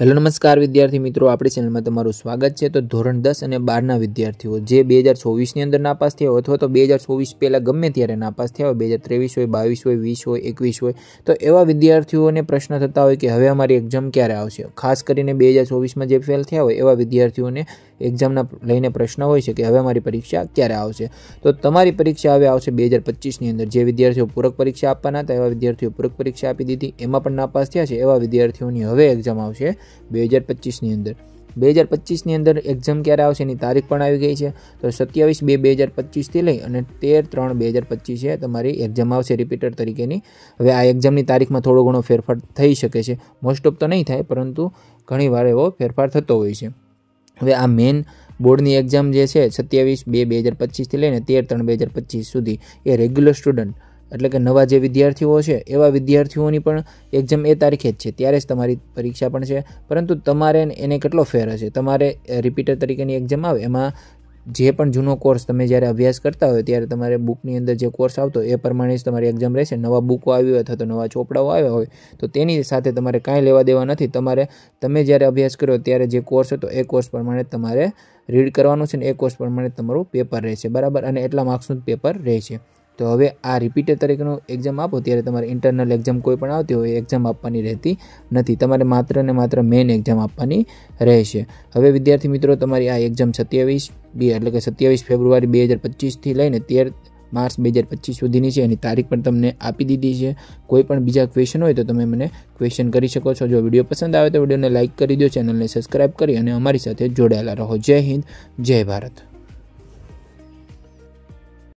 hello નમસ્કાર વિદ્યાર્થી મિત્રો આપણી ચેનલમાં તમારું સ્વાગત છે તો ધોરણ દસ અને બારના વિદ્યાર્થીઓ જે બે હજાર ચોવીસની અંદર નાપાસ થયા હોય અથવા તો બે હજાર ચોવીસ પહેલાં ગમે ત્યારે નાપાસ થયા હોય બે હજાર ત્રેવીસ હોય બાવીસ હોય વીસ હોય એકવીસ હોય તો એવા વિદ્યાર્થીઓને પ્રશ્ન થતા હોય કે હવે અમારી એક્ઝામ ક્યારે આવશે ખાસ કરીને બે હજાર ચોવીસમાં જે ફેલ થયા હોય એવા વિદ્યાર્થીઓને એક્ઝામના લઈને પ્રશ્ન હોય છે કે હવે મારી પરીક્ષા ક્યારે આવશે તો તમારી પરીક્ષા હવે આવશે બે હજાર પચીસની અંદર જે વિદ્યાર્થીઓ પૂરક પરીક્ષા આપવાના હતા એવા વિદ્યાર્થીઓ પૂરક પરીક્ષા આપી દીધી એમાં પણ નાપાસ થયા છે એવા વિદ્યાર્થીઓની હવે એક્ઝામ આવશે બે હજાર પચીસની અંદર બે હજાર પચીસની અંદર એક્ઝામ ક્યારે આવશે એની તારીખ પણ આવી ગઈ છે તો સત્યાવીસ બે બે હજાર પચીસથી લઈ અને તેર ત્રણ બે હજાર પચીસે તમારી એક્ઝામ આવશે રિપીટર તરીકેની હવે આ એક્ઝામની તારીખમાં થોડો ઘણો ફેરફાર થઈ શકે છે મોસ્ટ ઓફ તો નહીં થાય પરંતુ ઘણીવાર એવો ફેરફાર થતો હોય છે હવે આ મેન બોર્ડની એક્ઝામ જે છે સત્યાવીસ બે બે હજાર પચીસથી લઈને તેર ત્રણ બે હજાર પચીસ સુધી એ રેગ્યુલર સ્ટુડન્ટ એટલે કે નવા જે વિદ્યાર્થીઓ છે એવા વિદ્યાર્થીઓની પણ એક્ઝામ એ તારીખે જ છે ત્યારે જ તમારી પરીક્ષા પણ છે પરંતુ તમારે એને કેટલો ફેર હશે તમારે રિપીટર તરીકેની એક્ઝામ આવે એમાં જે પણ જૂનો કોર્સ તમે જ્યારે અભ્યાસ કરતા હોય ત્યારે તમારે બુકની અંદર જે કોર્સ આવતો એ પ્રમાણે જ તમારી એક્ઝામ રહેશે નવા બુકો આવી હોય અથવા તો નવા ચોપડાઓ આવ્યા હોય તો તેની સાથે તમારે કાંઈ લેવા દેવા નથી તમારે તમે જ્યારે અભ્યાસ કર્યો ત્યારે જે કોર્સ હતો એ કોર્સ પ્રમાણે તમારે રીડ કરવાનું છે ને એ કોર્સ પ્રમાણે તમારું પેપર રહેશે બરાબર અને એટલા માર્ક્સનું જ પેપર રહેશે તો હવે આ રિપીટેડ તરીકેનું એક્ઝામ આપો ત્યારે તમારે ઇન્ટરનલ એક્ઝામ કોઈ પણ આવતી હોય એક્ઝામ આપવાની રહેતી નથી તમારે માત્ર ને માત્ર મેઇન એક્ઝામ આપવાની રહેશે હવે વિદ્યાર્થી મિત્રો તમારી આ એક્ઝામ સત્યાવીસ બી એટલે કે સત્યાવીસ ફેબ્રુઆરી બે હજાર પચીસથી લઈને તેર માર્ચ બે હજાર પચીસ સુધીની છે એની તારીખ પણ તમને આપી દીધી છે કોઈ પણ બીજા ક્વેશ્ચન હોય તો તમે મને ક્વેશ્ચન કરી શકો છો જો વિડીયો પસંદ આવે તો વિડીયોને લાઇક કરી દો ચેનલને સબસ્ક્રાઇબ કરી અને અમારી સાથે જોડાયેલા રહો જય હિન્દ જય ભારત